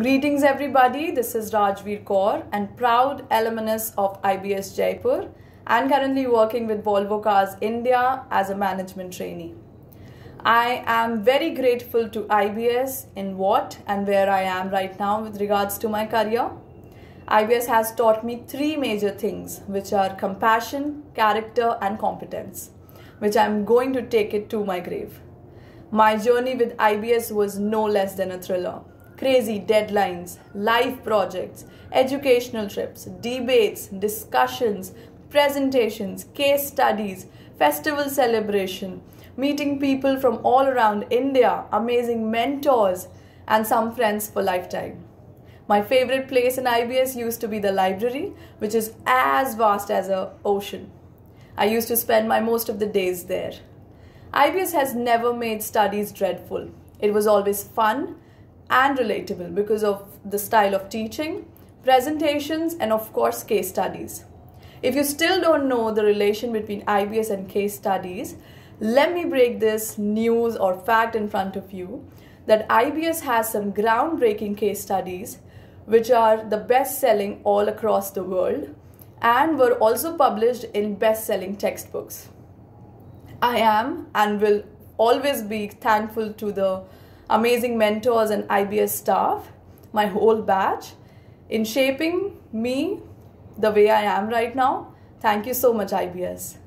Greetings everybody, this is Rajveer Kaur and proud alumnus of IBS Jaipur and currently working with Volvo Cars India as a management trainee. I am very grateful to IBS in what and where I am right now with regards to my career. IBS has taught me three major things which are compassion, character and competence which I'm going to take it to my grave. My journey with IBS was no less than a thriller crazy deadlines, live projects, educational trips, debates, discussions, presentations, case studies, festival celebration, meeting people from all around India, amazing mentors, and some friends for lifetime. My favorite place in IBS used to be the library, which is as vast as an ocean. I used to spend my most of the days there. IBS has never made studies dreadful. It was always fun and relatable because of the style of teaching, presentations, and of course, case studies. If you still don't know the relation between IBS and case studies, let me break this news or fact in front of you that IBS has some groundbreaking case studies which are the best selling all across the world and were also published in best selling textbooks. I am and will always be thankful to the amazing mentors and IBS staff, my whole batch, in shaping me the way I am right now. Thank you so much, IBS.